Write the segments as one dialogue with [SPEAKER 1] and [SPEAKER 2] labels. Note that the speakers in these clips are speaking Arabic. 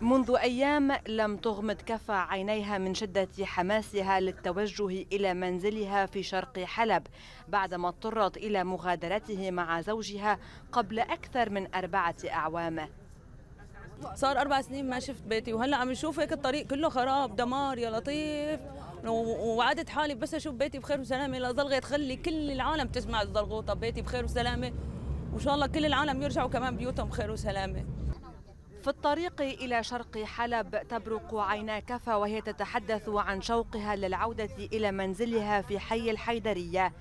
[SPEAKER 1] منذ أيام لم تغمض كفى عينيها من شدة حماسها للتوجه إلى منزلها في شرق حلب بعدما اضطرت إلى مغادرته مع زوجها قبل أكثر من أربعة أعوام
[SPEAKER 2] صار أربع سنين ما شفت بيتي وهلأ عم نشوف هيك الطريق كله خراب دمار يا لطيف وعدت حالي بس أشوف بيتي بخير وسلامة لظل تخلي كل العالم تسمع الضلغوطة بيتي بخير وسلامة وإن شاء الله كل العالم يرجعوا كمان بيوتهم بخير وسلامة
[SPEAKER 1] في الطريق إلى شرق حلب تبرق عينا كفا وهي تتحدث عن شوقها للعودة إلى منزلها في حي الحيدرية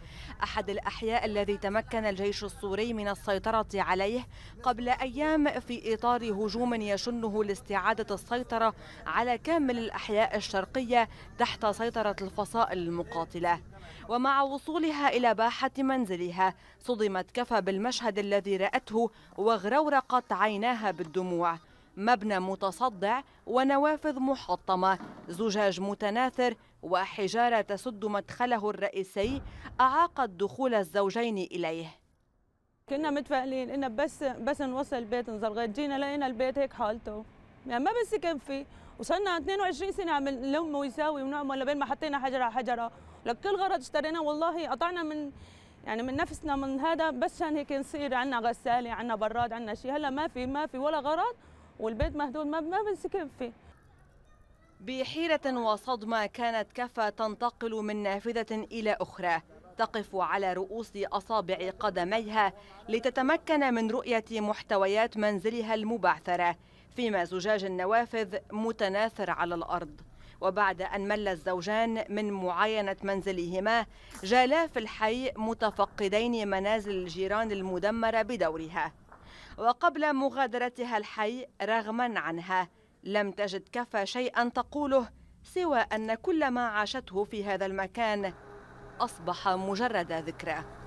[SPEAKER 1] أحد الأحياء الذي تمكن الجيش السوري من السيطرة عليه قبل أيام في إطار هجوم يشنه لاستعادة السيطرة على كامل الأحياء الشرقية تحت سيطرة الفصائل المقاتلة ومع وصولها إلى باحة منزلها صدمت كفى بالمشهد الذي رأته واغرورقت عيناها بالدموع مبنى متصدع ونوافذ محطمة زجاج متناثر وحجارة تسد مدخله الرئيسي أعاقت دخول الزوجين إليه
[SPEAKER 2] كنا متفائلين إنه بس بس نوصل البيت نزرغت جينا لقينا البيت هيك حالته يعني ما بس فيه وصلنا 22 سنه عم نلم ويساوي ونعمل لبين ما حطينا حجره حجره لكل غرض اشترينا والله قطعنا من يعني من نفسنا من هذا بس عشان هيك نصير عندنا غساله عندنا براد عندنا شيء هلا ما في ما في ولا غرض والبيت مهدود ما بنسكن فيه بحيرة وصدمة كانت
[SPEAKER 1] كفا تنتقل من نافذة إلى أخرى تقف على رؤوس أصابع قدميها لتتمكن من رؤية محتويات منزلها المبعثرة فيما زجاج النوافذ متناثر على الأرض وبعد أن مل الزوجان من معاينة منزلهما جالا في الحي متفقدين منازل الجيران المدمرة بدورها وقبل مغادرتها الحي رغما عنها لم تجد كفى شيئا تقوله سوى أن كل ما عاشته في هذا المكان أصبح مجرد ذكرى